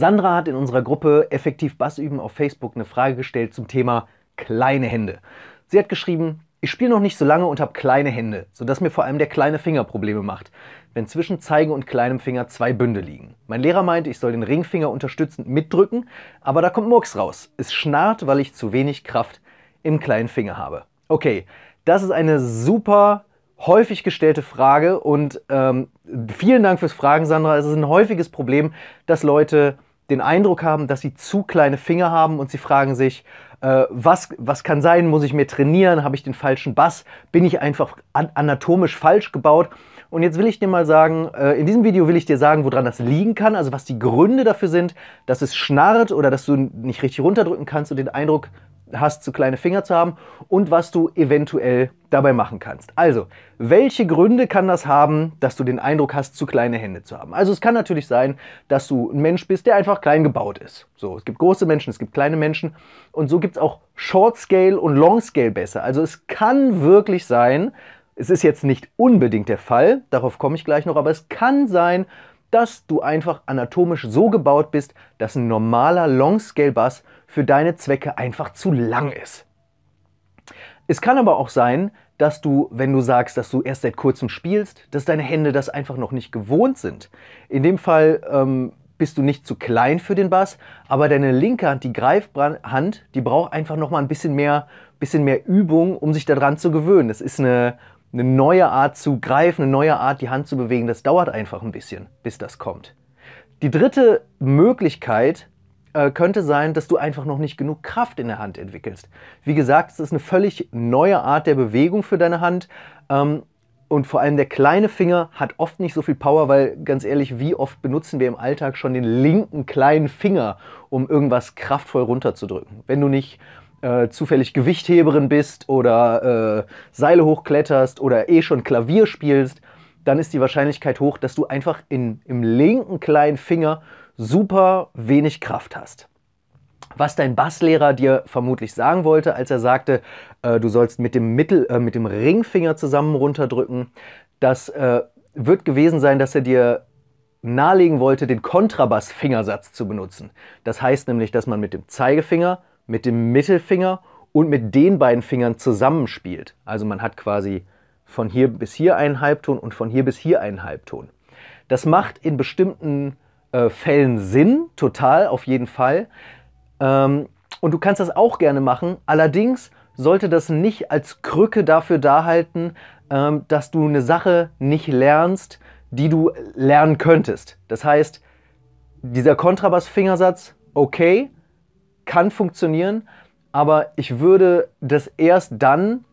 Sandra hat in unserer Gruppe Effektiv Bass üben auf Facebook eine Frage gestellt zum Thema kleine Hände. Sie hat geschrieben, ich spiele noch nicht so lange und habe kleine Hände, sodass mir vor allem der kleine Finger Probleme macht, wenn zwischen Zeige und kleinem Finger zwei Bünde liegen. Mein Lehrer meint, ich soll den Ringfinger unterstützend mitdrücken, aber da kommt Murks raus. Es schnarrt, weil ich zu wenig Kraft im kleinen Finger habe. Okay, das ist eine super häufig gestellte Frage und ähm, vielen Dank fürs Fragen, Sandra. Es ist ein häufiges Problem, dass Leute den Eindruck haben, dass sie zu kleine Finger haben und sie fragen sich, äh, was, was kann sein, muss ich mir trainieren, habe ich den falschen Bass, bin ich einfach an anatomisch falsch gebaut. Und jetzt will ich dir mal sagen, äh, in diesem Video will ich dir sagen, woran das liegen kann, also was die Gründe dafür sind, dass es schnarrt oder dass du nicht richtig runterdrücken kannst und den Eindruck hast, zu kleine Finger zu haben und was du eventuell dabei machen kannst. Also, welche Gründe kann das haben, dass du den Eindruck hast, zu kleine Hände zu haben? Also, es kann natürlich sein, dass du ein Mensch bist, der einfach klein gebaut ist. So, es gibt große Menschen, es gibt kleine Menschen und so gibt es auch Short Scale und Long Scale besser. Also, es kann wirklich sein, es ist jetzt nicht unbedingt der Fall, darauf komme ich gleich noch, aber es kann sein, dass du einfach anatomisch so gebaut bist, dass ein normaler longscale bass für deine Zwecke einfach zu lang ist. Es kann aber auch sein, dass du, wenn du sagst, dass du erst seit kurzem spielst, dass deine Hände das einfach noch nicht gewohnt sind. In dem Fall ähm, bist du nicht zu klein für den Bass, aber deine linke Hand, die Greifhand, die braucht einfach noch mal ein bisschen mehr, bisschen mehr Übung, um sich daran zu gewöhnen. Das ist eine eine neue Art zu greifen, eine neue Art, die Hand zu bewegen, das dauert einfach ein bisschen, bis das kommt. Die dritte Möglichkeit äh, könnte sein, dass du einfach noch nicht genug Kraft in der Hand entwickelst. Wie gesagt, es ist eine völlig neue Art der Bewegung für deine Hand. Ähm, und vor allem der kleine Finger hat oft nicht so viel Power, weil ganz ehrlich, wie oft benutzen wir im Alltag schon den linken kleinen Finger, um irgendwas kraftvoll runterzudrücken? Wenn du nicht äh, zufällig Gewichtheberin bist oder äh, Seile hochkletterst oder eh schon Klavier spielst, dann ist die Wahrscheinlichkeit hoch, dass du einfach in, im linken kleinen Finger super wenig Kraft hast. Was dein Basslehrer dir vermutlich sagen wollte, als er sagte, äh, du sollst mit dem, Mittel, äh, mit dem Ringfinger zusammen runterdrücken, das äh, wird gewesen sein, dass er dir nahelegen wollte, den Kontrabass-Fingersatz zu benutzen. Das heißt nämlich, dass man mit dem Zeigefinger mit dem Mittelfinger und mit den beiden Fingern zusammenspielt. Also man hat quasi von hier bis hier einen Halbton und von hier bis hier einen Halbton. Das macht in bestimmten äh, Fällen Sinn, total auf jeden Fall. Ähm, und du kannst das auch gerne machen. Allerdings sollte das nicht als Krücke dafür dahalten, ähm, dass du eine Sache nicht lernst, die du lernen könntest. Das heißt, dieser Kontrabassfingersatz, okay, kann funktionieren, aber ich würde das erst dann,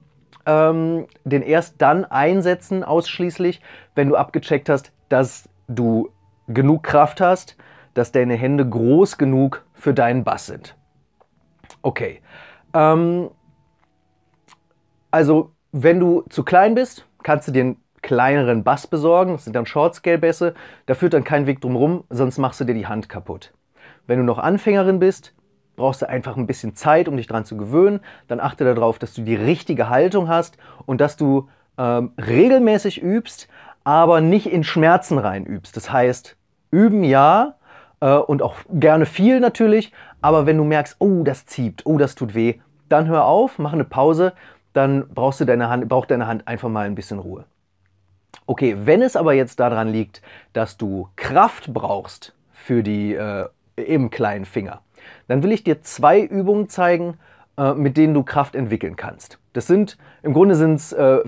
ähm, den erst dann einsetzen ausschließlich, wenn du abgecheckt hast, dass du genug Kraft hast, dass deine Hände groß genug für deinen Bass sind. Okay. Ähm, also, wenn du zu klein bist, kannst du dir einen kleineren Bass besorgen. Das sind dann Short-Scale-Bässe. Da führt dann kein Weg drum rum, sonst machst du dir die Hand kaputt. Wenn du noch Anfängerin bist, brauchst du einfach ein bisschen Zeit, um dich daran zu gewöhnen. Dann achte darauf, dass du die richtige Haltung hast und dass du ähm, regelmäßig übst, aber nicht in Schmerzen rein übst. Das heißt, üben ja äh, und auch gerne viel natürlich, aber wenn du merkst, oh, das zieht, oh, das tut weh, dann hör auf, mach eine Pause, dann brauchst du deine Hand, braucht deine Hand einfach mal ein bisschen Ruhe. Okay, wenn es aber jetzt daran liegt, dass du Kraft brauchst für die äh, im kleinen Finger, dann will ich dir zwei Übungen zeigen, äh, mit denen du Kraft entwickeln kannst. Das sind, im Grunde sind es, äh,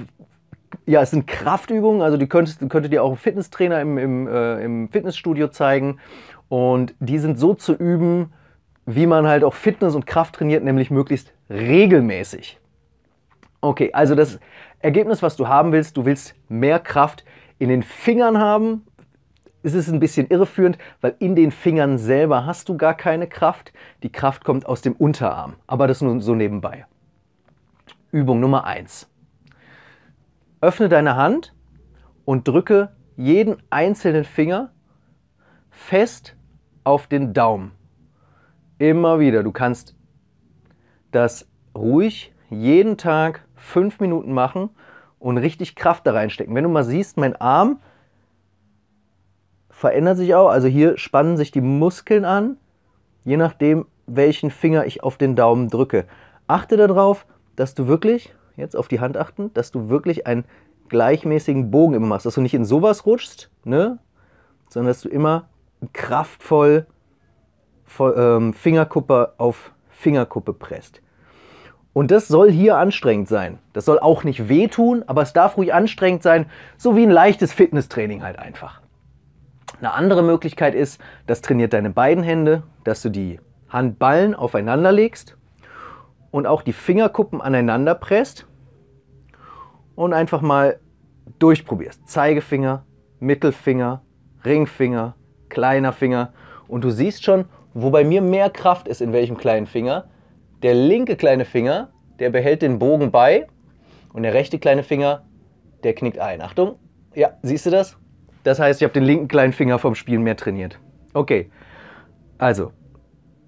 ja, es sind Kraftübungen, also die könntest, könnte dir auch ein Fitnesstrainer im, im, äh, im Fitnessstudio zeigen. Und die sind so zu üben, wie man halt auch Fitness und Kraft trainiert, nämlich möglichst regelmäßig. Okay, also das Ergebnis, was du haben willst, du willst mehr Kraft in den Fingern haben ist es ein bisschen irreführend, weil in den Fingern selber hast du gar keine Kraft. Die Kraft kommt aus dem Unterarm. Aber das nur so nebenbei. Übung Nummer 1. Öffne deine Hand und drücke jeden einzelnen Finger fest auf den Daumen. Immer wieder. Du kannst das ruhig jeden Tag fünf Minuten machen und richtig Kraft da reinstecken. Wenn du mal siehst, mein Arm verändert sich auch. Also hier spannen sich die Muskeln an, je nachdem, welchen Finger ich auf den Daumen drücke. Achte darauf, dass du wirklich, jetzt auf die Hand achten, dass du wirklich einen gleichmäßigen Bogen immer machst, dass du nicht in sowas rutschst, ne? sondern dass du immer kraftvoll voll, ähm, Fingerkuppe auf Fingerkuppe presst. Und das soll hier anstrengend sein. Das soll auch nicht wehtun, aber es darf ruhig anstrengend sein, so wie ein leichtes Fitnesstraining halt einfach. Eine andere Möglichkeit ist, das trainiert deine beiden Hände, dass du die Handballen aufeinander legst und auch die Fingerkuppen aneinander presst und einfach mal durchprobierst. Zeigefinger, Mittelfinger, Ringfinger, kleiner Finger und du siehst schon, wo bei mir mehr Kraft ist in welchem kleinen Finger. Der linke kleine Finger, der behält den Bogen bei und der rechte kleine Finger, der knickt ein. Achtung, ja, siehst du das? Das heißt, ich habe den linken kleinen Finger vom Spielen mehr trainiert. Okay. Also,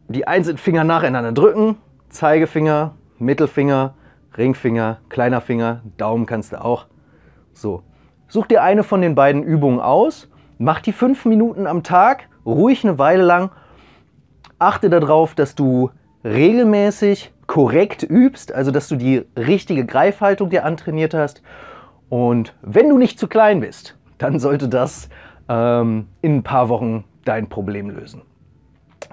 die einzelnen Finger nacheinander drücken. Zeigefinger, Mittelfinger, Ringfinger, kleiner Finger, Daumen kannst du auch. So. Such dir eine von den beiden Übungen aus. Mach die fünf Minuten am Tag, ruhig eine Weile lang. Achte darauf, dass du regelmäßig korrekt übst, also dass du die richtige Greifhaltung dir antrainiert hast. Und wenn du nicht zu klein bist, dann sollte das ähm, in ein paar Wochen dein Problem lösen.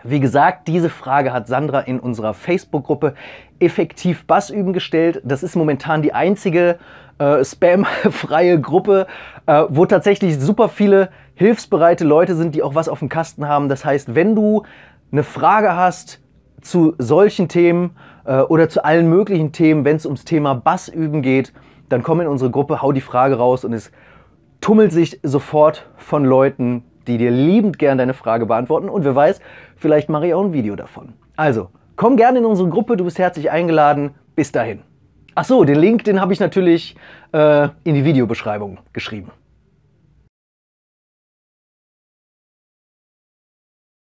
Wie gesagt, diese Frage hat Sandra in unserer Facebook-Gruppe Effektiv Bass üben gestellt. Das ist momentan die einzige äh, spamfreie Gruppe, äh, wo tatsächlich super viele hilfsbereite Leute sind, die auch was auf dem Kasten haben. Das heißt, wenn du eine Frage hast zu solchen Themen äh, oder zu allen möglichen Themen, wenn es ums Thema Bass üben geht, dann komm in unsere Gruppe, hau die Frage raus und es ist tummelt sich sofort von Leuten, die dir liebend gern deine Frage beantworten. Und wer weiß, vielleicht mache ich auch ein Video davon. Also, komm gerne in unsere Gruppe, du bist herzlich eingeladen. Bis dahin. Ach so, den Link, den habe ich natürlich äh, in die Videobeschreibung geschrieben.